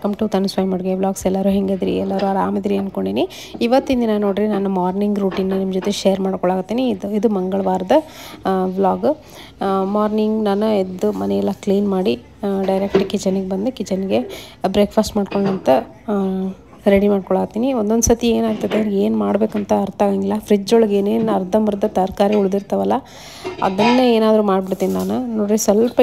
welcome to Tanuswamy ಮಡ್ಗೆ vlogs ಎಲ್ಲರೂ ಹೆಂಗದ್ರಿ ಎಲ್ಲರೂ ಆರಾಮಿದ್ರಿ ಅಂದ್ಕೊಂಡಿನಿ ಇವತ್ತಿನ ದಿನ ನೋಡಿರಿ ನಾನು ಮಾರ್ನಿಂಗ್ ರೂಟೀನ್ ನಿಮ್ಮ ಜೊತೆ ಶೇರ್ ಮಾಡ್ಕೊಳಕತ್ತೀನಿ ಇದು ಇದು ಮಂಗಳವಾರದ ವ್ಲಾಗ್ ಮಾರ್ನಿಂಗ್ ನಾನು ಎದ್ದು ಮನೆಯೆಲ್ಲ ಕ್ಲೀನ್ ಮಾಡಿ ಡೈರೆಕ್ಟ್ ಕಿಚನಿಗೆ ಬಂದು ಕಿಚನ್ಗೆ ಬ್ರೇಕ್ಫಾಸ್ಟ್ ಮಾಡ್ಕೊಂಡಂತ ರೆಡಿ ಮಾಡ್ಕೊಳತ್ತೀನಿ ಒಂದೊಂದು ಸತಿ ಏನಾಗ್ತದೆ ಏನು ಮಾಡಬೇಕಂತ ಅರ್ಥ ಆಗಂಗಿಲ್ಲ ಫ್ರಿಜ್ ಒಳಗೆ ಏನೇನು ಅರ್ಧಂಬರ್ಧ ತರಕಾರಿ ಉಳಿದಿರ್ತಾವಲ್ಲ ಅದನ್ನೇ ಏನಾದರೂ ಮಾಡಿಬಿಡ್ತೀನಿ ನಾನು ನೋಡಿರಿ ಸ್ವಲ್ಪ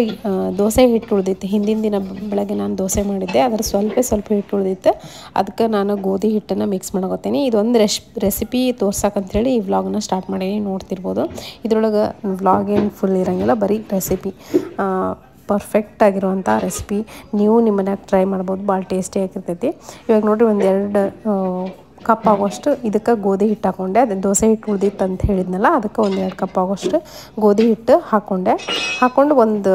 ದೋಸೆ ಹಿಟ್ಟು ಉಳಿದಿತ್ತು ಹಿಂದಿನ ದಿನ ಬೆಳಗ್ಗೆ ನಾನು ದೋಸೆ ಮಾಡಿದ್ದೆ ಅದರ ಸ್ವಲ್ಪ ಸ್ವಲ್ಪ ಹಿಟ್ಟು ಉಳಿದಿತ್ತು ಅದಕ್ಕೆ ನಾನು ಗೋಧಿ ಹಿಟ್ಟನ್ನು ಮಿಕ್ಸ್ ಮಾಡ್ಕೋತೀನಿ ಇದೊಂದು ರೆಶ್ ರೆಸಿಪಿ ತೋರ್ಸಕ್ಕಂಥೇಳಿ ಈ ವ್ಲಾಗ್ನ ಸ್ಟಾರ್ಟ್ ಮಾಡೀನಿ ನೋಡ್ತಿರ್ಬೋದು ಇದ್ರೊಳಗೆ ವ್ಲಾಗ್ ಏನು ಫುಲ್ ಇರೋಂಗಿಲ್ಲ ಬರೀ ರೆಸಿಪಿ ಪರ್ಫೆಕ್ಟ್ ಆಗಿರುವಂಥ ರೆಸಿಪಿ ನೀವು ನಿಮ್ಮ ಟ್ರೈ ಮಾಡ್ಬೋದು ಭಾಳ ಟೇಸ್ಟಿ ಆಗಿರ್ತೈತಿ ಇವಾಗ ನೋಡಿರಿ ಒಂದು ಎರಡು ಕಪ್ ಆಗೋಷ್ಟು ಇದಕ್ಕೆ ಗೋಧಿ ಹಿಟ್ಟು ಹಾಕೊಂಡೆ ಅದು ದೋಸೆ ಹಿಟ್ಟು ಉಳ್ದಿತ್ತು ಅಂತ ಹೇಳಿದ್ನಲ್ಲ ಅದಕ್ಕೆ ಒಂದು ಎರಡು ಕಪ್ ಆಗೋಷ್ಟು ಗೋಧಿ ಹಿಟ್ಟು ಹಾಕ್ಕೊಂಡೆ ಹಾಕ್ಕೊಂಡು ಒಂದು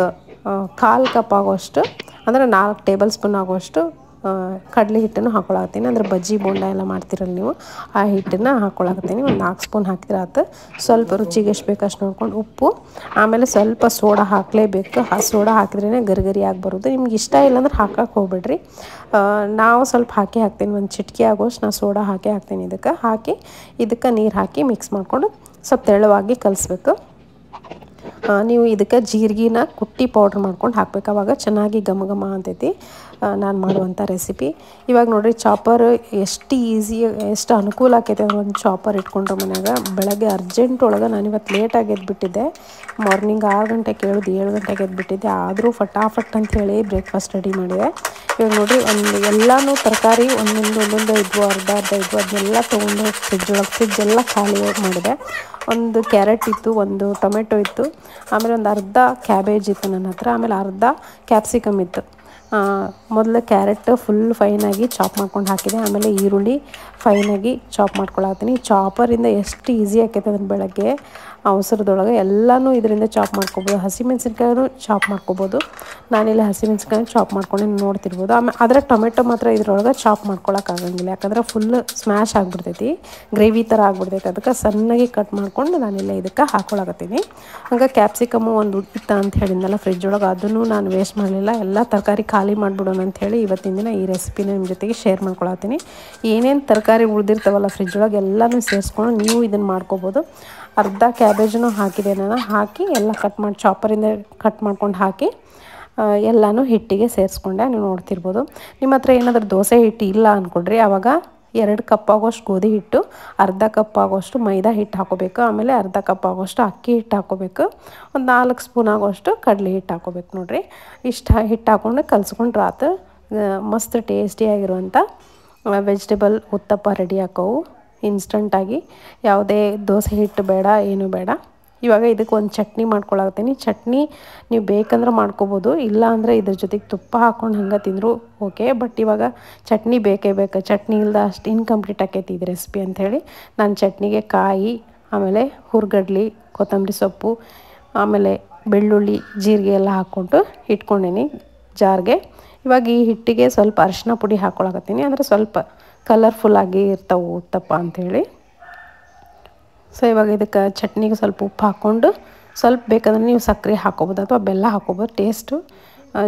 ಕಾಲು ಕಪ್ ಆಗೋಷ್ಟು ಅಂದರೆ ನಾಲ್ಕು ಟೇಬಲ್ ಸ್ಪೂನ್ ಆಗೋಷ್ಟು ಕಡಲೆ ಹಿಟ್ಟನ್ನು ಹಾಕೊಳಕತ್ತೀನಿ ಅಂದ್ರೆ ಬಜ್ಜಿ ಬೋಂಡ ಎಲ್ಲ ಮಾಡ್ತಿರಲ್ಲ ನೀವು ಆ ಹಿಟ್ಟನ್ನು ಹಾಕ್ಕೊಳಕತ್ತೀನಿ ಒಂದು ನಾಲ್ಕು ಸ್ಪೂನ್ ಹಾಕಿದ್ರೆ ಆತು ಸ್ವಲ್ಪ ರುಚಿಗೆ ಎಷ್ಟು ಬೇಕಷ್ಟು ನೋಡ್ಕೊಂಡು ಉಪ್ಪು ಆಮೇಲೆ ಸ್ವಲ್ಪ ಸೋಡಾ ಹಾಕಲೇಬೇಕು ಆ ಸೋಡಾ ಹಾಕಿದ್ರೇ ಗರಿಗರಿ ಬರೋದು ನಿಮ್ಗೆ ಇಷ್ಟ ಇಲ್ಲಾಂದ್ರೆ ಹಾಕಕ್ಕೆ ಹೋಗ್ಬಿಡ್ರಿ ನಾವು ಸ್ವಲ್ಪ ಹಾಕಿ ಹಾಕ್ತೀನಿ ಒಂದು ಚಿಟಕಿ ಆಗೋಷ್ಟು ನಾನು ಸೋಡಾ ಹಾಕಿ ಹಾಕ್ತೀನಿ ಇದಕ್ಕೆ ಹಾಕಿ ಇದಕ್ಕೆ ನೀರು ಹಾಕಿ ಮಿಕ್ಸ್ ಮಾಡಿಕೊಂಡು ಸ್ವಲ್ಪ ತೆಳುವಾಗಿ ಕಲಿಸ್ಬೇಕು ನೀವು ಇದಕ್ಕೆ ಜೀರಿಗೆನ ಕುಟ್ಟಿ ಪೌಡ್ರ್ ಮಾಡ್ಕೊಂಡು ಹಾಕ್ಬೇಕು ಅವಾಗ ಚೆನ್ನಾಗಿ ಘಮ ಘಮ ಅಂತೈತಿ ನಾನು ಮಾಡುವಂಥ ರೆಸಿಪಿ ಇವಾಗ ನೋಡಿರಿ ಚಾಪರ್ ಎಷ್ಟು ಈಸಿ ಎಷ್ಟು ಅನುಕೂಲ ಆಕೈತೆ ಒಂದು ಚಾಪರ್ ಇಟ್ಕೊಂಡ್ರೆ ಮನೆಯಾಗ ಬೆಳಗ್ಗೆ ಅರ್ಜೆಂಟ್ ಒಳಗೆ ನಾನು ಇವತ್ತು ಲೇಟಾಗಿ ಎದ್ಬಿಟ್ಟಿದ್ದೆ ಮಾರ್ನಿಂಗ್ ಆರು ಗಂಟೆಗೆ ಕೇಳೋದು ಏಳು ಗಂಟೆಗೆ ಎದ್ಬಿಟ್ಟಿದ್ದೆ ಆದರೂ ಫಟಾಫಟ್ ಅಂತ ಹೇಳಿ ಬ್ರೇಕ್ಫಾಸ್ಟ್ ರೆಡಿ ಮಾಡಿದೆ ಇವಾಗ ನೋಡಿರಿ ಒಂದು ಎಲ್ಲನೂ ತರಕಾರಿ ಒಂದೊಂದು ಒಂದೊಂದು ಇದ್ವು ಅರ್ಧ ಅರ್ಧ ಇದ್ವು ಅದನ್ನೆಲ್ಲ ತೊಗೊಂಡು ಫ್ರಿಜ್ ಒಳಗೆ ಫ್ರಿಜ್ ಎಲ್ಲ ಖಾಲಿ ಮಾಡಿದೆ ಒಂದು ಕ್ಯಾರೆಟ್ ಇತ್ತು ಒಂದು ಟೊಮೆಟೊ ಇತ್ತು ಆಮೇಲೆ ಒಂದು ಅರ್ಧ ಕ್ಯಾಬೇಜ್ ಇತ್ತು ನನ್ನ ಹತ್ರ ಆಮೇಲೆ ಅರ್ಧ ಕ್ಯಾಪ್ಸಿಕಮ್ ಇತ್ತು ಮೊದಲು ಕ್ಯಾರೆಟ್ ಫುಲ್ ಫೈನಾಗಿ ಚಾಪ್ ಮಾಡ್ಕೊಂಡು ಹಾಕಿದೆ ಆಮೇಲೆ ಈರುಳ್ಳಿ ಫೈನಾಗಿ ಚಾಪ್ ಮಾಡ್ಕೊಳತ್ತೀನಿ ಚಾಪರಿಂದ ಎಷ್ಟು ಈಸಿ ಆಕೈತೆ ಅದನ್ನು ಬೆಳಗ್ಗೆ ಅವಸರದೊಳಗೆ ಎಲ್ಲನೂ ಇದರಿಂದ ಚಾಪ್ ಮಾಡ್ಕೊಬೋದು ಮೆಣಸಿನ್ಕಾಯೂ ಚಾಪ್ ಮಾಡ್ಕೊಬೋದು ನಾನಿಲ್ಲಿ ಹಸಿಮೆಣಸಿನ್ಕಾಯಿ ಚಾಪ್ ಮಾಡ್ಕೊಂಡು ನೋಡ್ತಿರ್ಬೋದು ಆಮೇಲೆ ಆದರೆ ಟೊಮೆಟೊ ಮಾತ್ರ ಇದ್ರೊಳಗೆ ಚಾಪ್ ಮಾಡ್ಕೊಳಕ್ಕಾಗಂಗಿಲ್ಲ ಯಾಕಂದ್ರೆ ಫುಲ್ ಸ್ಮ್ಯಾಶ್ ಆಗಿಬಿಡ್ತೈತಿ ಗ್ರೇವಿ ಥರ ಆಗಿಬಿಡ್ತೈತಿ ಅದಕ್ಕೆ ಸಣ್ಣಗೆ ಕಟ್ ಮಾಡ್ಕೊಂಡು ನಾನಿಲ್ಲ ಇದಕ್ಕೆ ಹಾಕ್ಕೊಳಕತ್ತೀನಿ ಹಂಗೆ ಕ್ಯಾಪ್ಸಿಕಮ್ಮು ಒಂದು ಇತ್ತ ಅಂತ ಹೇಳಿದ್ನಲ್ಲ ಫ್ರಿಜ್ ಒಳಗೆ ಅದನ್ನು ನಾನು ವೇಸ್ಟ್ ಮಾಡಲಿಲ್ಲ ಎಲ್ಲ ತರಕಾರಿ ಖಾಲಿ ಮಾಡಿಬಿಡೋಣ ಅಂಥೇಳಿ ಇವತ್ತಿನ ದಿನ ಈ ರೆಸಿಪಿನ ನಿಮ್ಮ ಜೊತೆಗೆ ಶೇರ್ ಮಾಡ್ಕೊಳತ್ತೀನಿ ಏನೇನು ತರಕಾರಿ ಉಳಿದಿರ್ತಾವಲ್ಲ ಫ್ರಿಜ್ ಒಳಗೆ ಎಲ್ಲನೂ ಸೇರಿಸ್ಕೊಂಡು ನೀವು ಇದನ್ನು ಮಾಡ್ಕೊಬೋದು ಅರ್ಧ ಕ್ಯಾಬೇಜನ್ನು ಹಾಕಿದೆ ನಾನು ಹಾಕಿ ಎಲ್ಲ ಕಟ್ ಮಾಡಿ ಚಾಪರಿಂದ ಕಟ್ ಮಾಡ್ಕೊಂಡು ಹಾಕಿ ಎಲ್ಲನೂ ಹಿಟ್ಟಿಗೆ ಸೇರಿಸ್ಕೊಂಡೆ ನೀವು ನೋಡ್ತಿರ್ಬೋದು ನಿಮ್ಮ ಹತ್ರ ಏನಾದರೂ ದೋಸೆ ಹಿಟ್ಟು ಇಲ್ಲ ಅಂದ್ಕೊಡ್ರಿ ಆವಾಗ ಎರಡು ಕಪ್ ಆಗೋಷ್ಟು ಗೋಧಿ ಹಿಟ್ಟು ಅರ್ಧ ಕಪ್ ಆಗೋಷ್ಟು ಮೈದಾ ಹಿಟ್ಟು ಹಾಕೋಬೇಕು ಆಮೇಲೆ ಅರ್ಧ ಕಪ್ ಆಗೋಷ್ಟು ಅಕ್ಕಿ ಹಿಟ್ಟು ಹಾಕೋಬೇಕು ಒಂದು ನಾಲ್ಕು ಸ್ಪೂನ್ ಆಗೋಷ್ಟು ಕಡಲೆ ಹಿಟ್ಟು ಹಾಕೋಬೇಕು ನೋಡಿರಿ ಇಷ್ಟು ಹಿಟ್ಟು ಹಾಕ್ಕೊಂಡು ಕಲ್ಸ್ಕೊಂಡು ರಾತ್ರಿ ಮಸ್ತ್ ಟೇಸ್ಟಿಯಾಗಿರುವಂಥ ವೆಜಿಟೇಬಲ್ ಉತ್ತಪ್ಪ ರೆಡಿ ಹಾಕೋವು ಇನ್ಸ್ಟಂಟಾಗಿ ಯಾವುದೇ ದೋಸೆ ಹಿಟ್ಟು ಬೇಡ ಏನು ಬೇಡ ಇವಾಗ ಇದಕ್ಕೆ ಒಂದು ಚಟ್ನಿ ಮಾಡ್ಕೊಳತ್ತೀನಿ ಚಟ್ನಿ ನೀವು ಬೇಕಂದ್ರೆ ಮಾಡ್ಕೋಬೋದು ಇಲ್ಲ ಅಂದರೆ ಇದ್ರ ಜೊತೆಗೆ ತುಪ್ಪ ಹಾಕ್ಕೊಂಡು ಹಂಗೆ ತಿಂದರು ಓಕೆ ಬಟ್ ಇವಾಗ ಚಟ್ನಿ ಬೇಕೇ ಬೇಕು ಚಟ್ನಿ ಇಲ್ಲದ ಅಷ್ಟು ಇನ್ಕಂಪ್ಲೀಟ್ ಆಕೈತಿ ಇದು ರೆಸಿಪಿ ಅಂಥೇಳಿ ನಾನು ಚಟ್ನಿಗೆ ಕಾಯಿ ಆಮೇಲೆ ಹುರ್ಗಡ್ಲಿ ಕೊತ್ತಂಬರಿ ಸೊಪ್ಪು ಆಮೇಲೆ ಬೆಳ್ಳುಳ್ಳಿ ಜೀರಿಗೆ ಎಲ್ಲ ಹಾಕ್ಕೊಂಡು ಇಟ್ಕೊಂಡೀನಿ ಜಾರ್ಗೆ ಇವಾಗ ಈ ಹಿಟ್ಟಿಗೆ ಸ್ವಲ್ಪ ಅರಿಶಿನ ಪುಡಿ ಹಾಕ್ಕೊಳಕತ್ತೀನಿ ಅಂದರೆ ಸ್ವಲ್ಪ ಕಲರ್ಫುಲ್ಲಾಗಿ ಇರ್ತಾವೆ ಉತ್ತಪ್ಪ ಅಂಥೇಳಿ ಸೊ ಇವಾಗ ಇದಕ್ಕೆ ಚಟ್ನಿಗೆ ಸ್ವಲ್ಪ ಉಪ್ಪು ಹಾಕ್ಕೊಂಡು ಸ್ವಲ್ಪ ಬೇಕಂದ್ರೆ ನೀವು ಸಕ್ಕರೆ ಹಾಕೋಬೋದು ಅಥವಾ ಬೆಲ್ಲ ಹಾಕೋಬೋದು ಟೇಸ್ಟು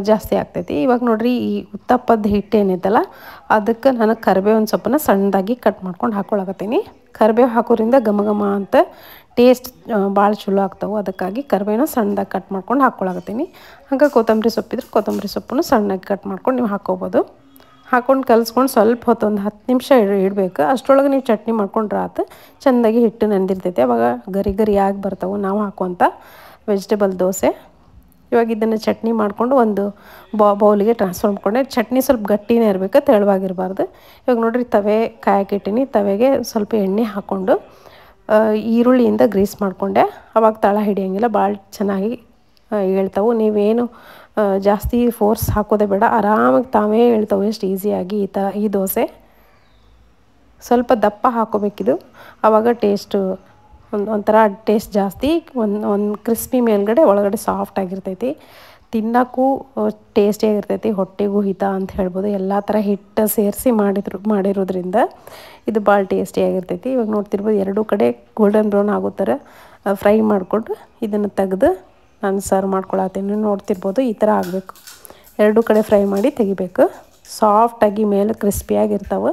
ಜಾಸ್ತಿ ಆಗ್ತೈತಿ ಇವಾಗ ನೋಡಿರಿ ಈ ಉತ್ತಪ್ಪದ ಹಿಟ್ಟು ಏನೈತಲ್ಲ ಅದಕ್ಕೆ ನಾನು ಕರಿಬೇವಿನ ಸೊಪ್ಪನ್ನ ಸಣ್ಣದಾಗಿ ಕಟ್ ಮಾಡ್ಕೊಂಡು ಹಾಕೊಳಕತ್ತೀನಿ ಕರಿಬೇವು ಹಾಕೋದ್ರಿಂದ ಘಮ ಘಮ ಅಂತ ಟೇಸ್ಟ್ ಭಾಳ ಚಲೋ ಆಗ್ತಾವೆ ಅದಕ್ಕಾಗಿ ಕರಿಬೇವನ್ನ ಸಣ್ಣದಾಗಿ ಕಟ್ ಮಾಡ್ಕೊಂಡು ಹಾಕೊಳಕತ್ತೀನಿ ಹಂಗೆ ಕೊತ್ತಂಬರಿ ಸೊಪ್ಪಿದ್ರೆ ಕೊತ್ತಂಬರಿ ಸೊಪ್ಪನ್ನು ಸಣ್ಣಗೆ ಕಟ್ ಮಾಡ್ಕೊಂಡು ನೀವು ಹಾಕ್ಕೊಬೋದು ಹಾಕೊಂಡು ಕಲಿಸ್ಕೊಂಡು ಸ್ವಲ್ಪ ಹೊತ್ತೊಂದು ಹತ್ತು ನಿಮಿಷ ಇಡಬೇಕು ಅಷ್ಟರೊಳಗೆ ನೀವು ಚಟ್ನಿ ಮಾಡ್ಕೊಂಡ್ರೆ ಆತು ಚೆಂದಾಗಿ ಹಿಟ್ಟು ನೆಂದಿರ್ತೈತೆ ಅವಾಗ ಗರಿ ಗರಿಯಾಗಿ ಬರ್ತಾವೆ ನಾವು ಹಾಕುವಂಥ ವೆಜಿಟೇಬಲ್ ದೋಸೆ ಇವಾಗ ಇದನ್ನು ಚಟ್ನಿ ಮಾಡಿಕೊಂಡು ಒಂದು ಬೌ ಬೌಲಿಗೆ ಟ್ರಾನ್ಸ್ಫರ್ ಮಾಡಿಕೊಂಡೆ ಚಟ್ನಿ ಸ್ವಲ್ಪ ಗಟ್ಟಿನೇ ಇರಬೇಕು ತೆಳುವಾಗಿರಬಾರ್ದು ಇವಾಗ ನೋಡಿರಿ ತವೆ ಕಾಯಕ್ಕಿಟ್ಟಿನಿ ತವೆಗೆ ಸ್ವಲ್ಪ ಎಣ್ಣೆ ಹಾಕ್ಕೊಂಡು ಈರುಳ್ಳಿಯಿಂದ ಗ್ರೀಸ್ ಮಾಡಿಕೊಂಡೆ ಅವಾಗ ತಳ ಹಿಡಿಯೋಂಗಿಲ್ಲ ಭಾಳ ಚೆನ್ನಾಗಿ ಹೇಳ್ತಾವೆ ನೀವೇನು ಜಾಸ್ತಿ ಫೋರ್ಸ್ ಹಾಕೋದೇ ಬೇಡ ಆರಾಮಾಗಿ ತಾವೇ ಹೇಳ್ತಾವೆ ಎಷ್ಟು ಈಸಿಯಾಗಿ ಈ ಥರ ಈ ದೋಸೆ ಸ್ವಲ್ಪ ದಪ್ಪ ಹಾಕೋಬೇಕಿದು ಆವಾಗ ಟೇಸ್ಟು ಒಂದು ಒಂಥರ ಟೇಸ್ಟ್ ಜಾಸ್ತಿ ಒಂದು ಒಂದು ಕ್ರಿಸ್ಪಿ ಮೇಲ್ಗಡೆ ಒಳಗಡೆ ಸಾಫ್ಟ್ ಆಗಿರ್ತೈತಿ ತಿನ್ನೋಕ್ಕೂ ಟೇಸ್ಟಿಯಾಗಿರ್ತೈತಿ ಹೊಟ್ಟೆಗೂ ಹಿತ ಅಂತ ಹೇಳ್ಬೋದು ಎಲ್ಲ ಥರ ಹಿಟ್ಟು ಸೇರಿಸಿ ಮಾಡಿದ್ರು ಮಾಡಿರೋದ್ರಿಂದ ಇದು ಭಾಳ ಟೇಸ್ಟಿಯಾಗಿರ್ತೈತಿ ಇವಾಗ ನೋಡ್ತಿರ್ಬೋದು ಎರಡೂ ಕಡೆ ಗೋಲ್ಡನ್ ಬ್ರೌನ್ ಆಗೋ ಥರ ಫ್ರೈ ಮಾಡಿಕೊಂಡು ಇದನ್ನು ತೆಗೆದು ನಾನು ಸರ್ವ್ ಮಾಡ್ಕೊಳತ್ತೀನಿ ನೋಡ್ತಿರ್ಬೋದು ಈ ಥರ ಆಗಬೇಕು ಎರಡೂ ಕಡೆ ಫ್ರೈ ಮಾಡಿ ತೆಗಿಬೇಕು ಸಾಫ್ಟಾಗಿ ಮೇಲೆ ಕ್ರಿಸ್ಪಿಯಾಗಿರ್ತಾವೆ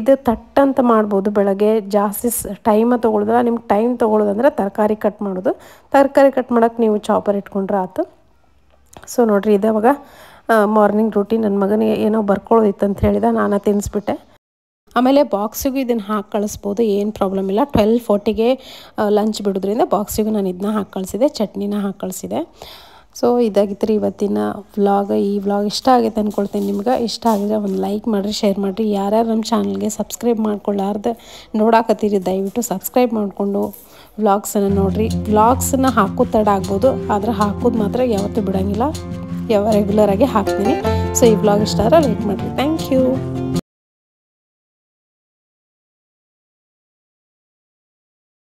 ಇದು ತಟ್ಟಂತ ಅಂತ ಮಾಡ್ಬೋದು ಬೆಳಗ್ಗೆ ಜಾಸ್ತಿ ಟೈಮ ತೊಗೊಳ್ದಲ್ಲ ನಿಮ್ಗೆ ಟೈಮ್ ತೊಗೊಳೋದಂದ್ರೆ ತರಕಾರಿ ಕಟ್ ಮಾಡೋದು ತರಕಾರಿ ಕಟ್ ಮಾಡೋಕ್ಕೆ ನೀವು ಚಾಪರ್ ಇಟ್ಕೊಂಡ್ರೆ ಆತು ಸೊ ನೋಡಿರಿ ಇದಾವಾಗ ಮಾರ್ನಿಂಗ್ ರೂಟೀನ್ ನನ್ನ ಮಗನಿಗೆ ಏನೋ ಬರ್ಕೊಳ್ಳೋದಿತ್ತು ಅಂತ ಹೇಳಿದ ನಾನು ತಿನ್ನಿಸ್ಬಿಟ್ಟೆ ಆಮೇಲೆ ಬಾಕ್ಸಿಗೂ ಇದನ್ನು ಹಾಕಿ ಕಳಿಸ್ಬೋದು ಏನು ಪ್ರಾಬ್ಲಮ್ ಇಲ್ಲ ಟ್ವೆಲ್ ಫೋರ್ಟಿಗೆ ಲಂಚ್ ಬಿಡೋದ್ರಿಂದ ಬಾಕ್ಸಿಗೂ ನಾನು ಇದನ್ನ ಹಾಕಿ ಕಳಿಸಿದೆ ಚಟ್ನಿನ ಹಾಕಿ ಕಳಿಸಿದೆ ಸೊ ಇದಾಗಿತ್ತು ರೀ ಇವತ್ತಿನ ವ್ಲಾಗ್ ಈ ವ್ಲಾಗ್ ಇಷ್ಟ ಆಗೈತೆ ಅಂದ್ಕೊಳ್ತೀನಿ ನಿಮ್ಗೆ ಇಷ್ಟ ಆಗಿದ್ರೆ ಒಂದು ಲೈಕ್ ಮಾಡಿರಿ ಶೇರ್ ಮಾಡಿರಿ ಯಾರ್ಯಾರು ನಮ್ಮ ಚಾನಲ್ಗೆ ಸಬ್ಸ್ಕ್ರೈಬ್ ಮಾಡ್ಕೊಳ್ಳಾರ್ದು ನೋಡಾಕತ್ತೀರಿ ದಯವಿಟ್ಟು ಸಬ್ಸ್ಕ್ರೈಬ್ ಮಾಡಿಕೊಂಡು ವ್ಲಾಗ್ಸನ್ನು ನೋಡಿರಿ ವ್ಲಾಗ್ಸನ್ನು ಹಾಕೋ ತಡ ಆಗ್ಬೋದು ಆದರೆ ಹಾಕೋದು ಮಾತ್ರ ಯಾವತ್ತೂ ಬಿಡೋಂಗಿಲ್ಲ ಯಾವ ರೆಗ್ಯುಲರಾಗಿ ಹಾಕ್ತೀನಿ ಸೊ ಈ ವ್ಲಾಗ್ ಇಷ್ಟ ಆದರೆ ಲೈಕ್ ಮಾಡಿರಿ ಥ್ಯಾಂಕ್ ಯು